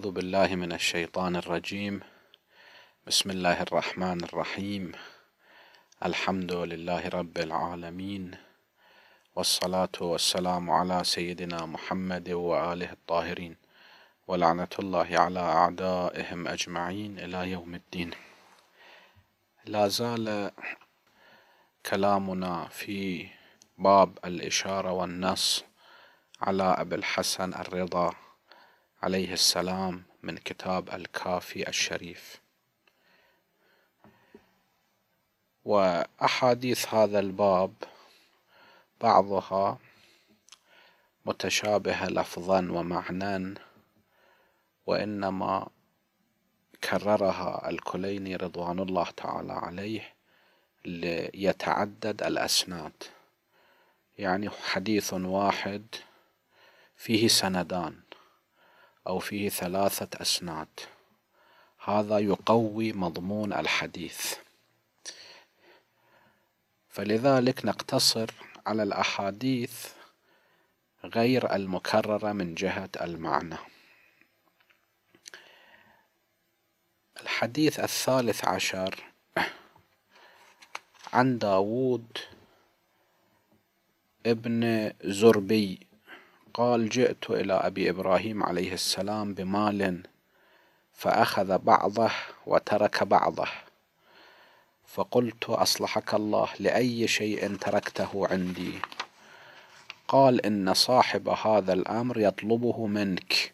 أعوذ بالله من الشيطان الرجيم بسم الله الرحمن الرحيم الحمد لله رب العالمين والصلاة والسلام على سيدنا محمد وآله الطاهرين ولعنة الله على أعدائهم أجمعين إلى يوم الدين لا زال كلامنا في باب الإشارة والنص على أبي الحسن الرضا عليه السلام من كتاب الكافي الشريف وأحاديث هذا الباب بعضها متشابهة لفظا ومعنى وإنما كررها الكليني رضوان الله تعالى عليه ليتعدد الأسناد يعني حديث واحد فيه سندان أو فيه ثلاثة أسناد هذا يقوي مضمون الحديث فلذلك نقتصر على الأحاديث غير المكررة من جهة المعنى الحديث الثالث عشر عن داوود ابن زربي قال جئت إلى أبي إبراهيم عليه السلام بمال فأخذ بعضه وترك بعضه فقلت أصلحك الله لأي شيء تركته عندي قال إن صاحب هذا الأمر يطلبه منك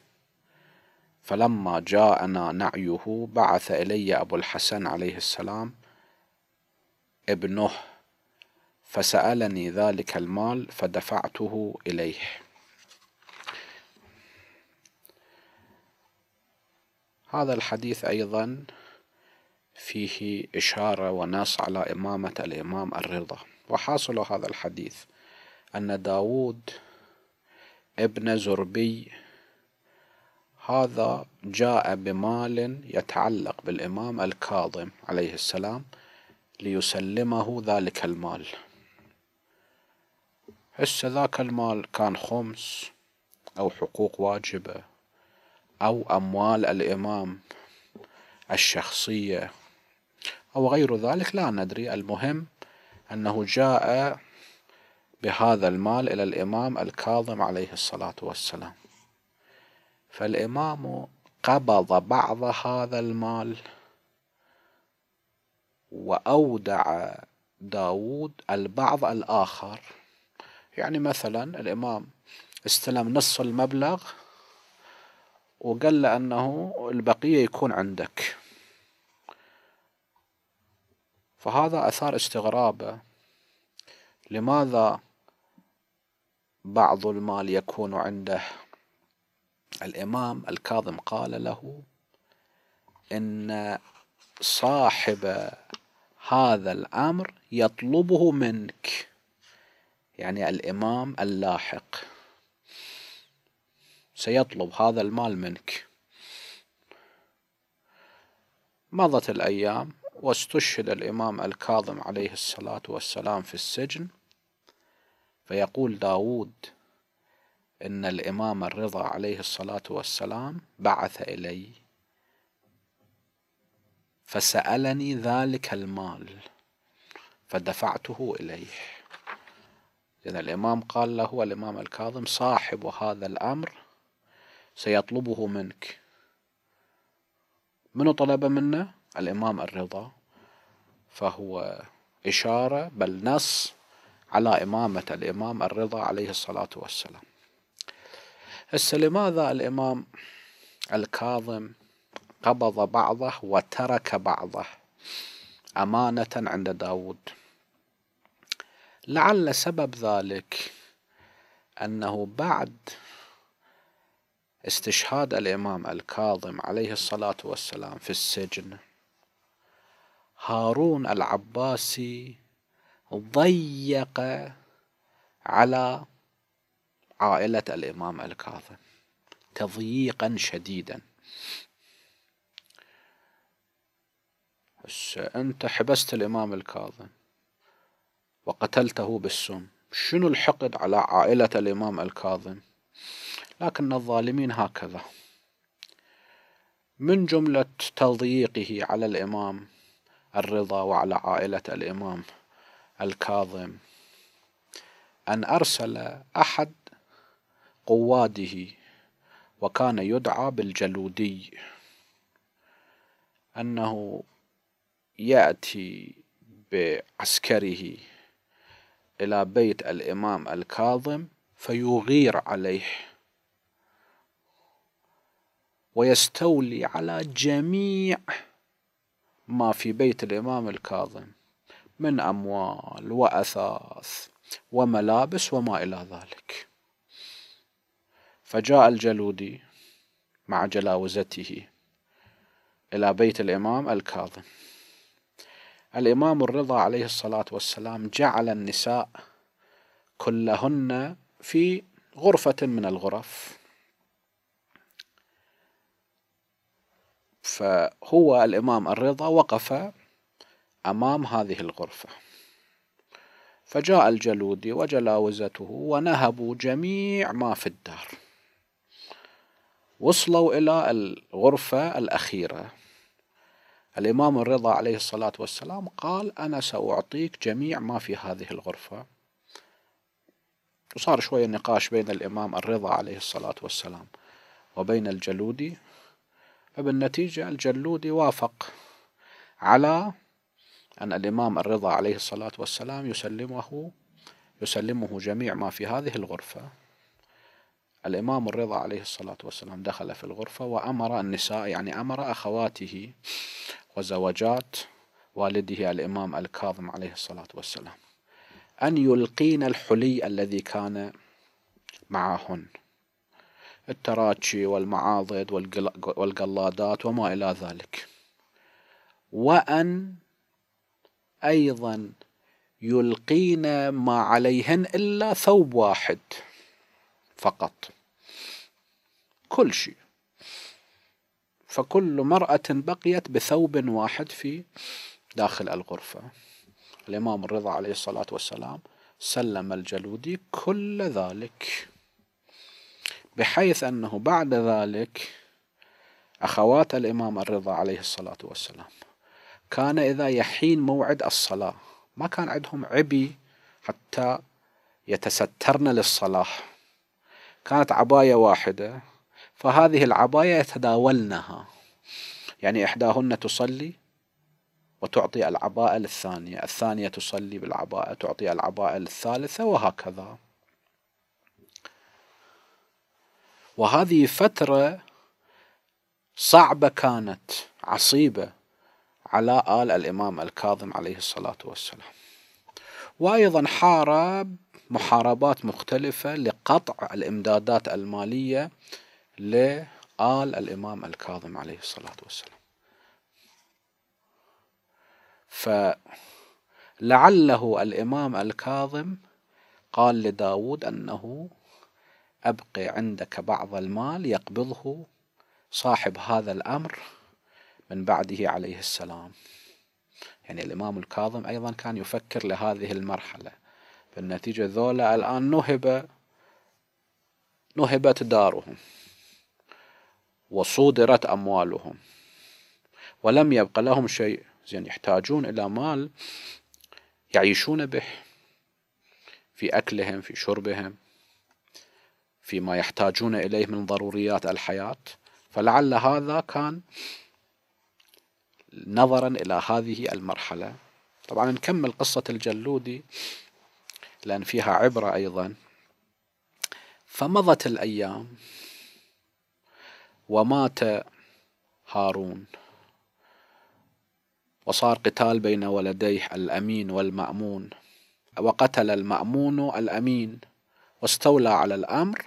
فلما جاءنا نعيه بعث إلي أبو الحسن عليه السلام ابنه فسألني ذلك المال فدفعته إليه هذا الحديث أيضا فيه إشارة ونص على إمامة الإمام الرضا وحاصل هذا الحديث أن داود ابن زربي هذا جاء بمال يتعلق بالإمام الكاظم عليه السلام ليسلمه ذلك المال هسه ذاك المال كان خمس أو حقوق واجبة أو أموال الإمام الشخصية أو غير ذلك لا ندري المهم أنه جاء بهذا المال إلى الإمام الكاظم عليه الصلاة والسلام فالإمام قبض بعض هذا المال وأودع داود البعض الآخر يعني مثلا الإمام استلم نصف المبلغ وقال له أنه البقية يكون عندك فهذا أثار استغرابه لماذا بعض المال يكون عنده الإمام الكاظم قال له إن صاحب هذا الأمر يطلبه منك يعني الإمام اللاحق سيطلب هذا المال منك مضت الأيام واستشهد الإمام الكاظم عليه الصلاة والسلام في السجن فيقول داود إن الإمام الرضا عليه الصلاة والسلام بعث إلي فسألني ذلك المال فدفعته إليه إذا الإمام قال له الإمام الكاظم صاحب هذا الأمر سيطلبه منك منو طلب منه الإمام الرضا فهو إشارة بل نص على إمامة الإمام الرضا عليه الصلاة والسلام هسه لماذا الإمام الكاظم قبض بعضه وترك بعضه أمانة عند داود لعل سبب ذلك أنه بعد استشهاد الإمام الكاظم عليه الصلاة والسلام في السجن هارون العباسي ضيق على عائلة الإمام الكاظم تضييقا شديدا أنت حبست الإمام الكاظم وقتلته بالسم شنو الحقد على عائلة الإمام الكاظم لكن الظالمين هكذا من جملة تضييقه على الإمام الرضا وعلى عائلة الإمام الكاظم أن أرسل أحد قواده وكان يدعى بالجلودي أنه يأتي بعسكره إلى بيت الإمام الكاظم فيغير عليه ويستولي على جميع ما في بيت الإمام الكاظم من أموال وأثاث وملابس وما إلى ذلك فجاء الجلودي مع جلاوزته إلى بيت الإمام الكاظم الإمام الرضا عليه الصلاة والسلام جعل النساء كلهن في غرفة من الغرف فهو الإمام الرضا وقف أمام هذه الغرفة فجاء الجلودي وجلاوزته ونهبوا جميع ما في الدار وصلوا إلى الغرفة الأخيرة الإمام الرضا عليه الصلاة والسلام قال أنا سأعطيك جميع ما في هذه الغرفة وصار شوية نقاش بين الإمام الرضا عليه الصلاة والسلام وبين الجلودي فبالنتيجة الجلودي وافق على أن الإمام الرضا عليه الصلاة والسلام يسلمه يسلمه جميع ما في هذه الغرفة الإمام الرضا عليه الصلاة والسلام دخل في الغرفة وأمر النساء يعني أمر أخواته وزوجات والده الإمام الكاظم عليه الصلاة والسلام أن يلقين الحلي الذي كان معهن التراتشي والمعاضد والقلادات وما إلى ذلك وأن أيضا يلقين ما عليهن إلا ثوب واحد فقط كل شيء فكل مرأة بقيت بثوب واحد في داخل الغرفة الإمام الرضا عليه الصلاة والسلام سلم الجلودي كل ذلك بحيث أنه بعد ذلك أخوات الإمام الرضا عليه الصلاة والسلام كان إذا يحين موعد الصلاة ما كان عندهم عبي حتى يتسترن للصلاة كانت عباية واحدة فهذه العباية يتداولنها يعني إحداهن تصلي وتعطي العباءة للثانية الثانية تصلي بالعباءة تعطي العباءة للثالثة وهكذا وهذه فترة صعبة كانت عصيبة على آل الإمام الكاظم عليه الصلاة والسلام وأيضا حارب محاربات مختلفة لقطع الإمدادات المالية لآل الإمام الكاظم عليه الصلاة والسلام فلعله الإمام الكاظم قال لداود أنه أبقي عندك بعض المال يقبضه صاحب هذا الأمر من بعده عليه السلام يعني الإمام الكاظم أيضا كان يفكر لهذه المرحلة بالنتيجة ذولا الآن نهب نهبت دارهم وصودرت أموالهم ولم يبقى لهم شيء زين يحتاجون إلى مال يعيشون به في أكلهم في شربهم فيما يحتاجون إليه من ضروريات الحياة فلعل هذا كان نظرا إلى هذه المرحلة طبعا نكمل قصة الجلودي لأن فيها عبرة أيضا فمضت الأيام ومات هارون وصار قتال بين ولديه الأمين والمأمون وقتل المأمون الأمين واستولى على الأمر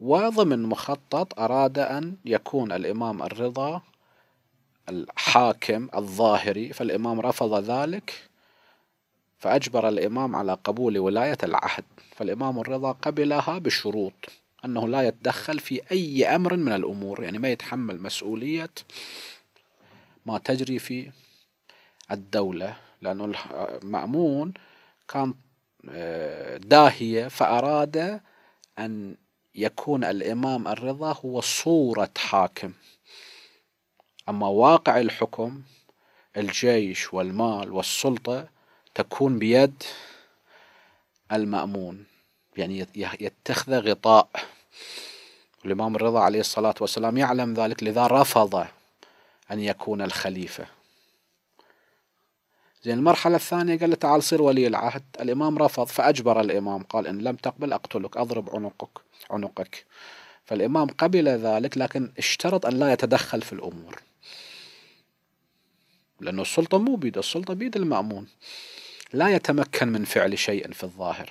وضمن مخطط أراد أن يكون الإمام الرضا الحاكم الظاهري فالإمام رفض ذلك فأجبر الإمام على قبول ولاية العهد فالإمام الرضا قبلها بشروط أنه لا يتدخل في أي أمر من الأمور يعني ما يتحمل مسؤولية ما تجري في الدولة لأنه المأمون كان آه، داهية فأراد أن يكون الإمام الرضا هو صورة حاكم أما واقع الحكم الجيش والمال والسلطة تكون بيد المأمون يعني يتخذ غطاء الإمام الرضا عليه الصلاة والسلام يعلم ذلك لذا رفض أن يكون الخليفة زين المرحلة الثانية قال له تعال صير ولي العهد الإمام رفض فأجبر الإمام قال إن لم تقبل أقتلك أضرب عنقك عنقك فالإمام قبل ذلك لكن اشترط أن لا يتدخل في الأمور لأن السلطة مو بيد السلطة بيد المأمون لا يتمكن من فعل شيء في الظاهر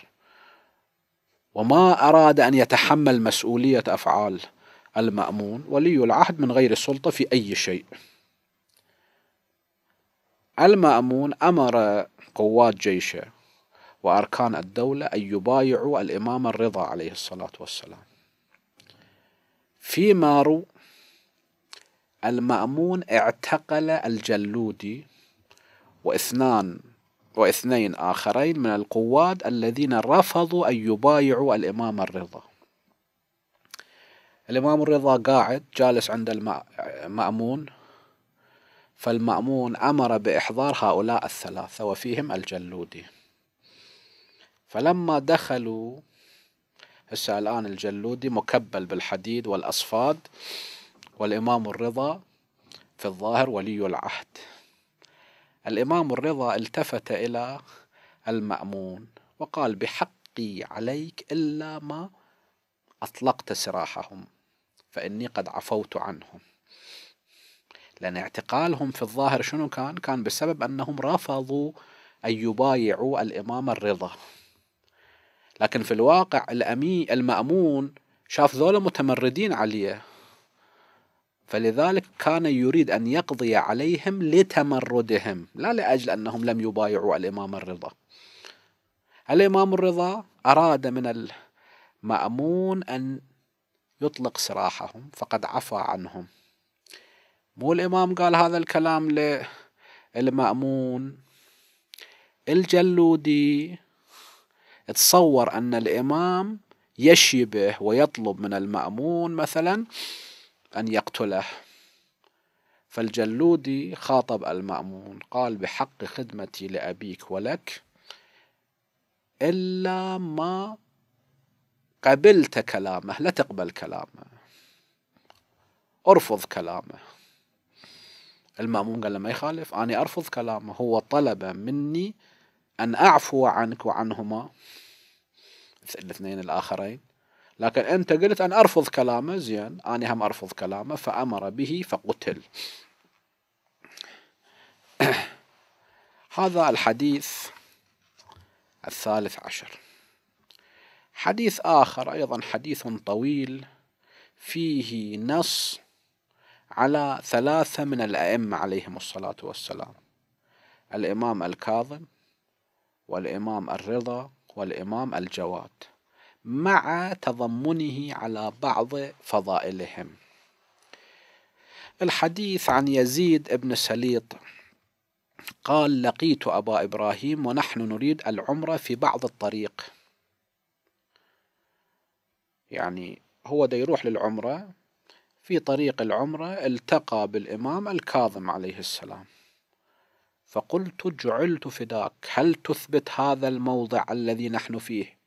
وما أراد أن يتحمل مسؤولية أفعال المأمون ولي العهد من غير السلطة في أي شيء المأمون أمر قوات جيشه وأركان الدولة أن يبايعوا الإمام الرضا عليه الصلاة والسلام في مارو المأمون اعتقل الجلودي واثنان واثنين آخرين من القواد الذين رفضوا أن يبايعوا الإمام الرضا الإمام الرضا قاعد جالس عند المأمون فالمأمون أمر بإحضار هؤلاء الثلاثة وفيهم الجلودي فلما دخلوا هسه الآن الجلودي مكبل بالحديد والأصفاد والإمام الرضا في الظاهر ولي العهد الإمام الرضا التفت إلى المأمون وقال بحقي عليك إلا ما أطلقت سراحهم فإني قد عفوت عنهم لأن اعتقالهم في الظاهر شنو كان؟ كان بسبب أنهم رفضوا أن يبايعوا الإمام الرضا لكن في الواقع الأمي المأمون شاف ذولا متمردين عليه فلذلك كان يريد أن يقضي عليهم لتمردهم لا لأجل أنهم لم يبايعوا الإمام الرضا الإمام الرضا أراد من المأمون أن يطلق سراحهم فقد عفى عنهم مو الإمام قال هذا الكلام للمأمون الجلودي تصور أن الإمام يشبه ويطلب من المأمون مثلا أن يقتله فالجلودي خاطب المأمون قال بحق خدمتي لأبيك ولك إلا ما قبلت كلامه لا تقبل كلامه ارفض كلامه المأموم قال له ما يخالف أنا أرفض كلامه هو طلب مني أن أعفو عنك وعنهما الاثنين الآخرين لكن أنت قلت أن أرفض كلامه زين أنا هم أرفض كلامه فأمر به فقتل هذا الحديث الثالث عشر حديث آخر أيضا حديث طويل فيه نص على ثلاثة من الأئمة عليهم الصلاة والسلام الإمام الكاظم والإمام الرضا والإمام الجواد مع تضمنه على بعض فضائلهم الحديث عن يزيد بن سليط قال لقيت أبا إبراهيم ونحن نريد العمرة في بعض الطريق يعني هو ده يروح للعمرة في طريق العمرة التقى بالإمام الكاظم عليه السلام فقلت جعلت فداك هل تثبت هذا الموضع الذي نحن فيه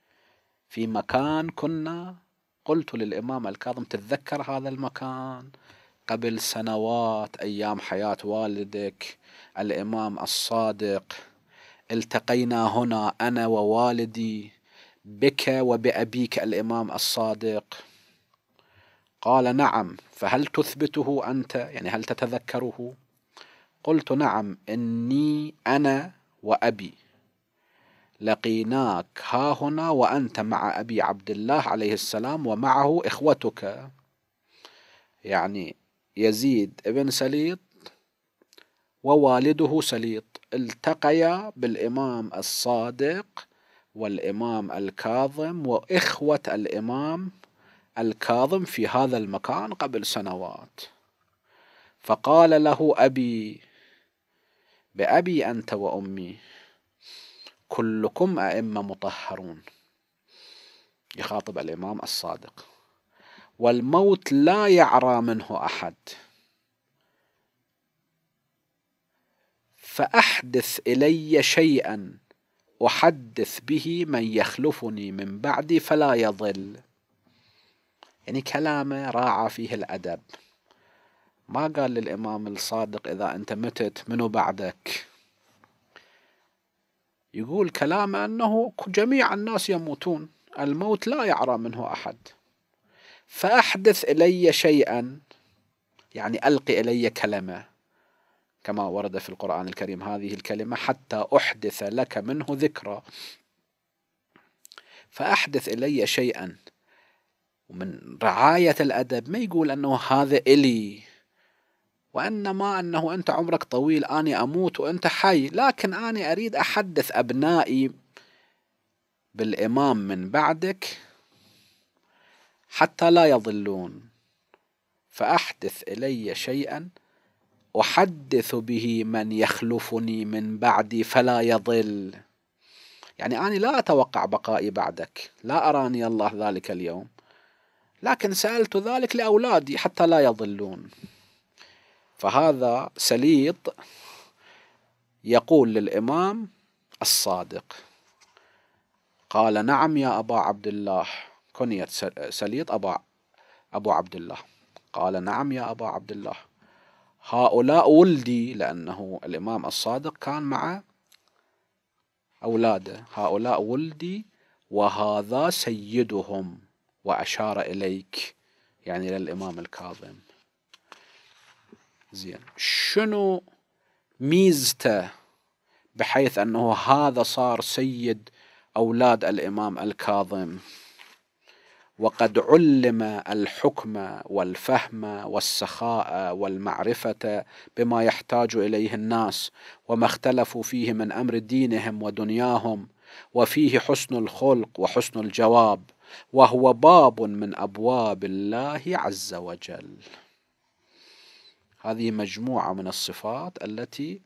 في مكان كنا قلت للإمام الكاظم تتذكر هذا المكان قبل سنوات أيام حياة والدك الإمام الصادق التقينا هنا أنا ووالدي بك وبأبيك الإمام الصادق قال نعم فهل تثبته أنت يعني هل تتذكره قلت نعم إني أنا وأبي لقيناك ها هنا وأنت مع أبي عبد الله عليه السلام ومعه إخوتك يعني يزيد ابن سليط ووالده سليط التقيا بالإمام الصادق والإمام الكاظم وإخوة الإمام الكاظم في هذا المكان قبل سنوات فقال له أبي بأبي أنت وأمي كلكم أئمة مطهرون يخاطب الإمام الصادق والموت لا يعرى منه أحد فأحدث إلي شيئا أحدث به من يخلفني من بعدي فلا يضل يعني كلامه راعى فيه الأدب ما قال للإمام الصادق إذا أنت متت منو بعدك يقول كلامه أنه جميع الناس يموتون الموت لا يعرى منه أحد فأحدث إلي شيئا يعني ألقي إلي كلمة كما ورد في القرآن الكريم هذه الكلمة حتى أحدث لك منه ذكرى فأحدث إلي شيئا ومن رعاية الأدب ما يقول أنه هذا إلي وإنما أنه أنت عمرك طويل أني أموت وأنت حي لكن أني أريد أحدث أبنائي بالإمام من بعدك حتى لا يضلون فأحدث إلي شيئا أحدث به من يخلفني من بعدي فلا يضل يعني أنا لا أتوقع بقائي بعدك لا أراني الله ذلك اليوم لكن سألت ذلك لأولادي حتى لا يضلون فهذا سليط يقول للإمام الصادق قال نعم يا أبا عبد الله كنيت سليط أبا أبو عبد الله قال نعم يا أبا عبد الله هؤلاء ولدي لأنه الإمام الصادق كان مع أولاده هؤلاء ولدي وهذا سيدهم وأشار إليك يعني للإمام الكاظم زين شنو ميزته بحيث أنه هذا صار سيد أولاد الإمام الكاظم وقد علم الحكم والفهم والسخاء والمعرفة بما يحتاج إليه الناس وما اختلفوا فيه من أمر دينهم ودنياهم وفيه حسن الخلق وحسن الجواب وهو باب من ابواب الله عز وجل هذه مجموعه من الصفات التي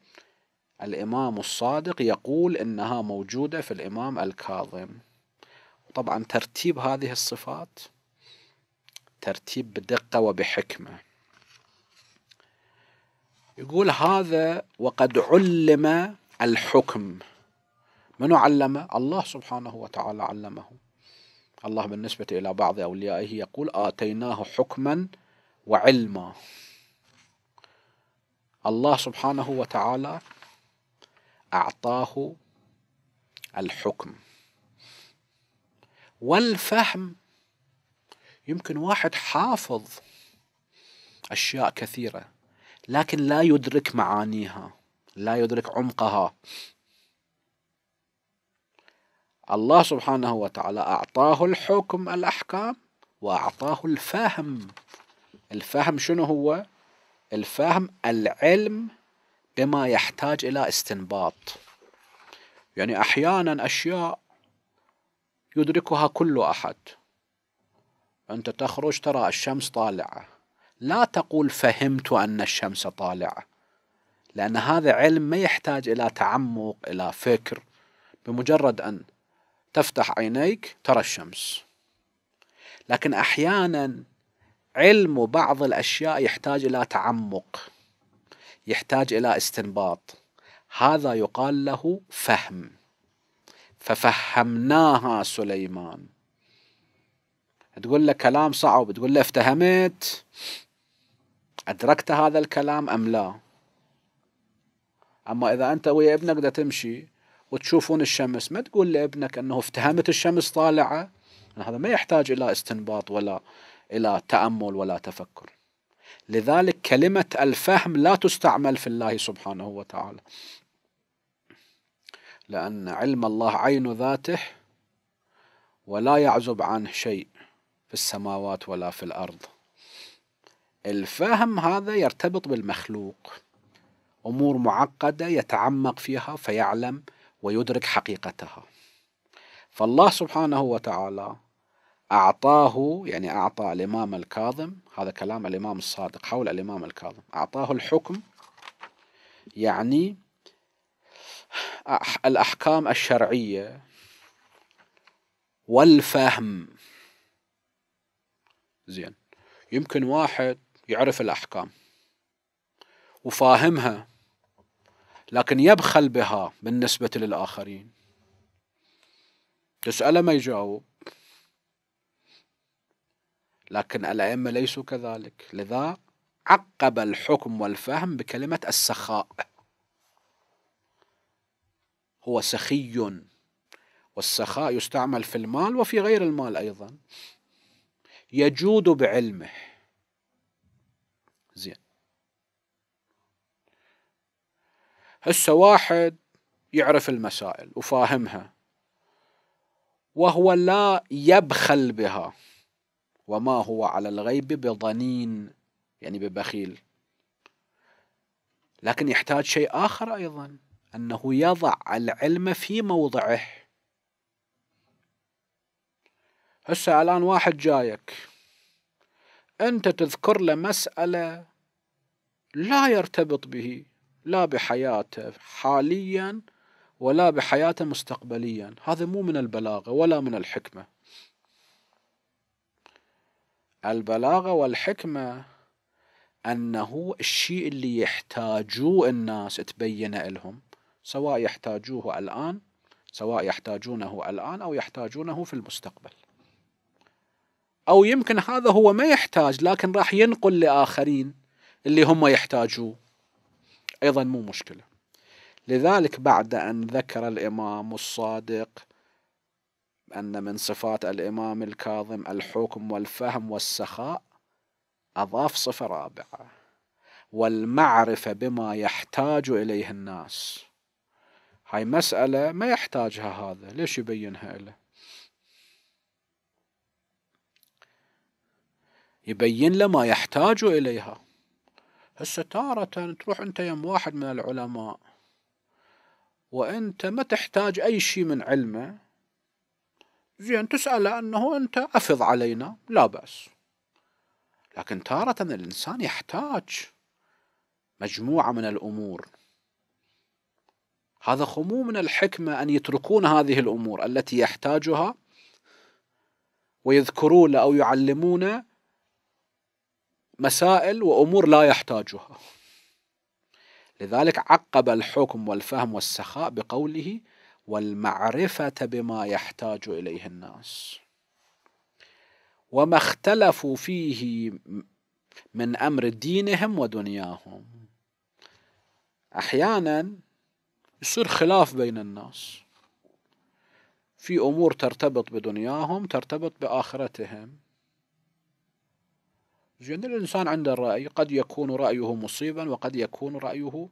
الامام الصادق يقول انها موجوده في الامام الكاظم طبعا ترتيب هذه الصفات ترتيب بدقه وبحكمه يقول هذا وقد علم الحكم منو علمه الله سبحانه وتعالى علمه الله بالنسبة إلى بعض أوليائه يقول آتيناه حكما وعلما الله سبحانه وتعالى أعطاه الحكم والفهم يمكن واحد حافظ أشياء كثيرة لكن لا يدرك معانيها لا يدرك عمقها الله سبحانه وتعالى أعطاه الحكم الأحكام وأعطاه الفهم الفهم شنو هو؟ الفهم العلم بما يحتاج إلى استنباط يعني أحيانا أشياء يدركها كل أحد أنت تخرج ترى الشمس طالعة لا تقول فهمت أن الشمس طالعة لأن هذا علم ما يحتاج إلى تعمق إلى فكر بمجرد أن تفتح عينيك ترى الشمس لكن احيانا علم بعض الاشياء يحتاج الى تعمق يحتاج الى استنباط هذا يقال له فهم ففهمناها سليمان تقول له كلام صعب تقول له افتهمت أدركت هذا الكلام أم لا أما إذا أنت ويا ابنك تمشي وتشوفون الشمس ما تقول لابنك انه افتهمت الشمس طالعه هذا ما يحتاج الى استنباط ولا الى تامل ولا تفكر لذلك كلمه الفهم لا تستعمل في الله سبحانه وتعالى لان علم الله عين ذاته ولا يعزب عنه شيء في السماوات ولا في الارض الفهم هذا يرتبط بالمخلوق امور معقده يتعمق فيها فيعلم ويدرك حقيقتها فالله سبحانه وتعالى أعطاه يعني أعطى الإمام الكاظم هذا كلام الإمام الصادق حول الإمام الكاظم أعطاه الحكم يعني الأحكام الشرعية والفهم زين يمكن واحد يعرف الأحكام وفاهمها لكن يبخل بها بالنسبة للآخرين تسأله ما يجاوب لكن الأئمة ليسوا كذلك لذا عقب الحكم والفهم بكلمة السخاء هو سخي والسخاء يستعمل في المال وفي غير المال أيضا يجود بعلمه زين هسه واحد يعرف المسائل وفاهمها وهو لا يبخل بها وما هو على الغيب بضنين يعني ببخيل لكن يحتاج شيء آخر أيضا أنه يضع العلم في موضعه هسه الآن واحد جايك أنت تذكر له مسألة لا يرتبط به لا بحياته حاليا ولا بحياته مستقبليا هذا مو من البلاغة ولا من الحكمة البلاغة والحكمة أنه الشيء اللي يحتاجوه الناس تبينه لهم سواء يحتاجوه الآن سواء يحتاجونه الآن أو يحتاجونه في المستقبل أو يمكن هذا هو ما يحتاج لكن راح ينقل لآخرين اللي هم يحتاجوه أيضا مو مشكلة لذلك بعد أن ذكر الإمام الصادق أن من صفات الإمام الكاظم الحكم والفهم والسخاء أضاف صفة رابعة والمعرفة بما يحتاج إليه الناس هاي مسألة ما يحتاجها هذا ليش يبينها له يبين له ما يحتاج إليها هسه تارة تروح انت يم واحد من العلماء وانت ما تحتاج اي شيء من علمه زين تسأله انه انت افض علينا لا بأس لكن تارة الانسان يحتاج مجموعة من الامور هذا خمو من الحكمة ان يتركون هذه الامور التي يحتاجها ويذكرون او يعلمون مسائل وأمور لا يحتاجها لذلك عقب الحكم والفهم والسخاء بقوله والمعرفة بما يحتاج إليه الناس وما اختلفوا فيه من أمر دينهم ودنياهم أحيانا يصير خلاف بين الناس في أمور ترتبط بدنياهم ترتبط بآخرتهم زين الإنسان عنده الرأي قد يكون رأيه مصيبا وقد يكون رأيه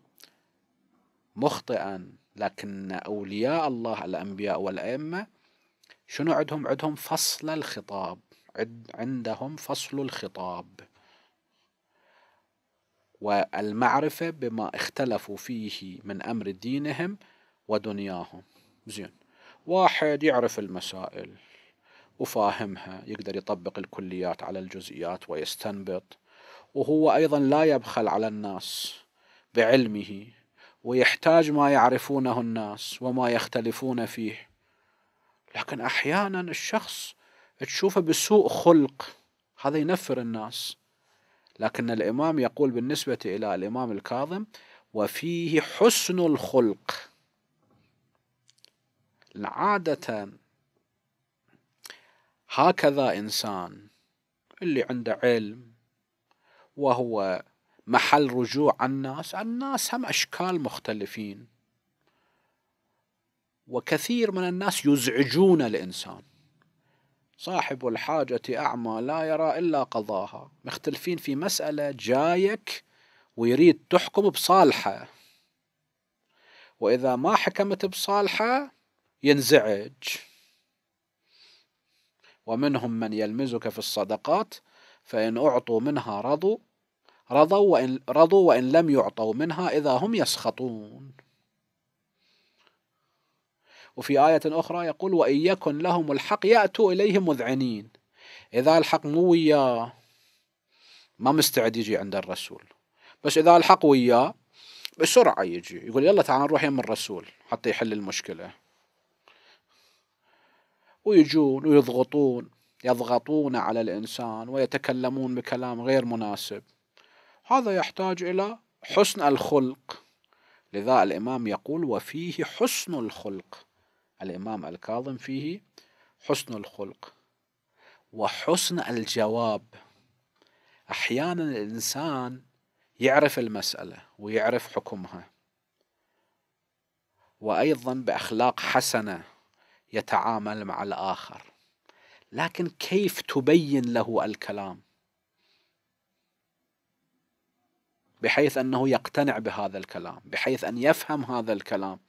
مخطئا لكن أولياء الله الأنبياء والأئمة شنو عندهم عندهم فصل الخطاب عندهم فصل الخطاب والمعرفة بما اختلفوا فيه من أمر دينهم ودنياهم زين واحد يعرف المسائل وفاهمها يقدر يطبق الكليات على الجزئيات ويستنبط وهو أيضا لا يبخل على الناس بعلمه ويحتاج ما يعرفونه الناس وما يختلفون فيه لكن أحيانا الشخص تشوفه بسوء خلق هذا ينفر الناس لكن الإمام يقول بالنسبة إلى الإمام الكاظم وفيه حسن الخلق عادة هكذا انسان اللي عنده علم وهو محل رجوع الناس الناس هم اشكال مختلفين وكثير من الناس يزعجون الانسان صاحب الحاجة أعمى لا يرى إلا قضاها مختلفين في مسألة جايك ويريد تحكم بصالحه وإذا ما حكمت بصالحه ينزعج ومنهم من يلمزك في الصدقات فإن أعطوا منها رضوا رضوا وإن, رضوا وإن لم يعطوا منها إذا هم يسخطون وفي آية أخرى يقول وإن يكن لهم الحق يأتوا إليه مذعنين إذا الحق مو وياه ما مستعد يجي عند الرسول بس إذا الحق وياه بسرعة يجي يقول يلا تعال نروح يم الرسول حتى يحل المشكلة ويجون ويضغطون يضغطون على الإنسان ويتكلمون بكلام غير مناسب هذا يحتاج إلى حسن الخلق لذا الإمام يقول وفيه حسن الخلق الإمام الكاظم فيه حسن الخلق وحسن الجواب أحيانا الإنسان يعرف المسألة ويعرف حكمها وأيضا بأخلاق حسنة يتعامل مع الآخر لكن كيف تبين له الكلام بحيث أنه يقتنع بهذا الكلام بحيث أن يفهم هذا الكلام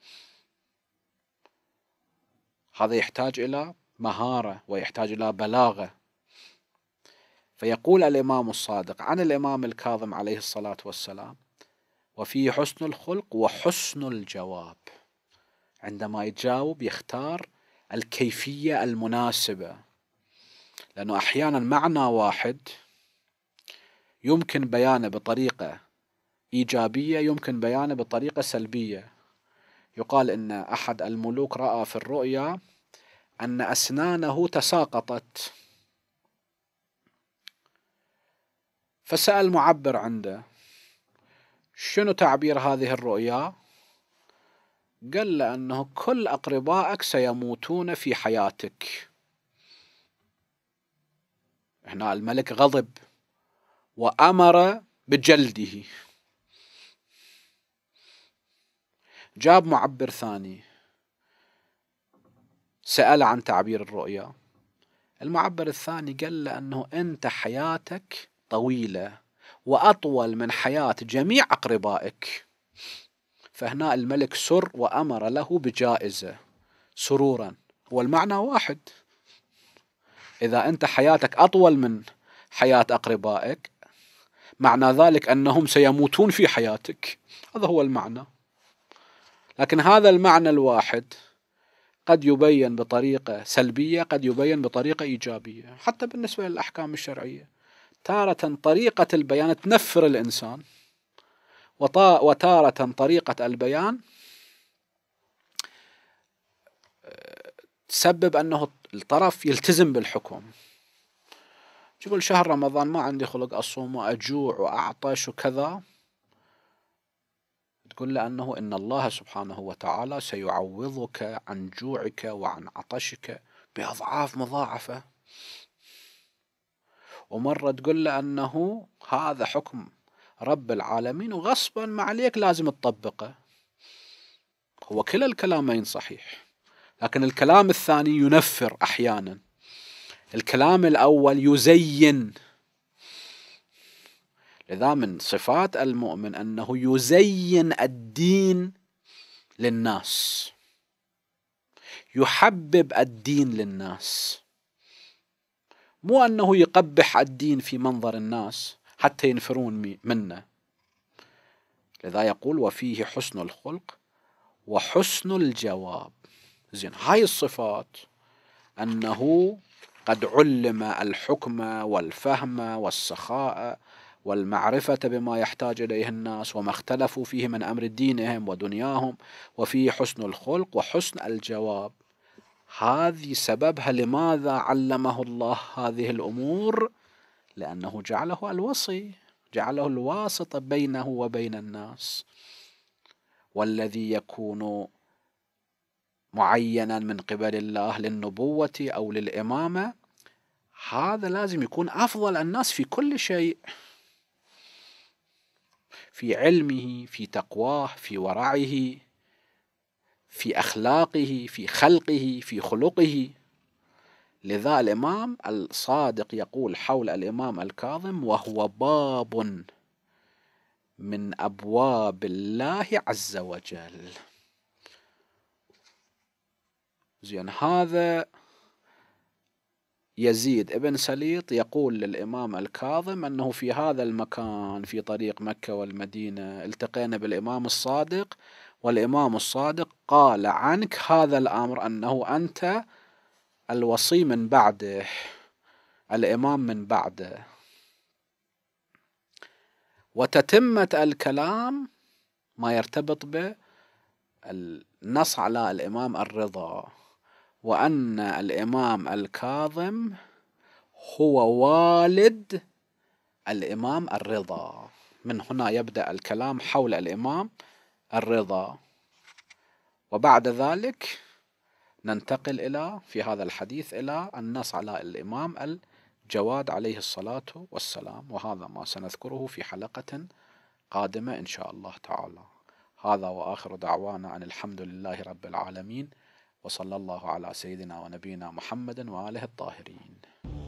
هذا يحتاج إلى مهارة ويحتاج إلى بلاغة فيقول الإمام الصادق عن الإمام الكاظم عليه الصلاة والسلام وفيه حسن الخلق وحسن الجواب عندما يجاوب يختار الكيفية المناسبة لأنه أحيانا معنى واحد يمكن بيانه بطريقة إيجابية يمكن بيانه بطريقة سلبية يقال إن أحد الملوك رأى في الرؤيا أن أسنانه تساقطت فسأل معبر عنده شنو تعبير هذه الرؤيا قال له أنه كل أقربائك سيموتون في حياتك هنا الملك غضب وأمر بجلده جاب معبر ثاني سأل عن تعبير الرؤيا المعبر الثاني قال له أنه أنت حياتك طويلة وأطول من حياة جميع أقربائك فهنا الملك سر وأمر له بجائزة سرورا والمعنى واحد إذا أنت حياتك أطول من حياة أقربائك معنى ذلك أنهم سيموتون في حياتك هذا هو المعنى لكن هذا المعنى الواحد قد يبين بطريقة سلبية قد يبين بطريقة إيجابية حتى بالنسبة للأحكام الشرعية تارة طريقة البيان تنفر الإنسان وتارة طريقة البيان تسبب أنه الطرف يلتزم بالحكم يقول شهر رمضان ما عندي خلق أصوم وأجوع وأعطش وكذا تقول له أنه إن الله سبحانه وتعالى سيعوضك عن جوعك وعن عطشك بأضعاف مضاعفة ومرة تقول له أنه هذا حكم رب العالمين وغصبا ما عليك لازم تطبقه هو كلا الكلامين صحيح لكن الكلام الثاني ينفر احيانا الكلام الاول يزين لذا من صفات المؤمن انه يزين الدين للناس يحبب الدين للناس مو انه يقبح الدين في منظر الناس حتى ينفرون منه لذا يقول وفيه حسن الخلق وحسن الجواب زين هاي الصفات أنه قد علم الحكم والفهم والسخاء والمعرفة بما يحتاج إليه الناس وما اختلفوا فيه من أمر دينهم ودنياهم وفيه حسن الخلق وحسن الجواب هذه سببها لماذا علمه الله هذه الأمور لأنه جعله الوصي جعله الواسطة بينه وبين الناس والذي يكون معينا من قبل الله للنبوة أو للإمامة هذا لازم يكون أفضل الناس في كل شيء في علمه في تقواه في ورعه في أخلاقه في خلقه في خلقه لذا الإمام الصادق يقول حول الإمام الكاظم وهو باب من أبواب الله عز وجل زين هذا يزيد ابن سليط يقول للإمام الكاظم أنه في هذا المكان في طريق مكة والمدينة التقينا بالإمام الصادق والإمام الصادق قال عنك هذا الأمر أنه أنت الوصي من بعده الإمام من بعده وتتمة الكلام ما يرتبط به النص على الإمام الرضا وأن الإمام الكاظم هو والد الإمام الرضا من هنا يبدأ الكلام حول الإمام الرضا وبعد ذلك ننتقل إلى في هذا الحديث إلى النص على الإمام الجواد عليه الصلاة والسلام وهذا ما سنذكره في حلقة قادمة إن شاء الله تعالى هذا وآخر دعوانا أن الحمد لله رب العالمين وصلى الله على سيدنا ونبينا محمد وآله الطاهرين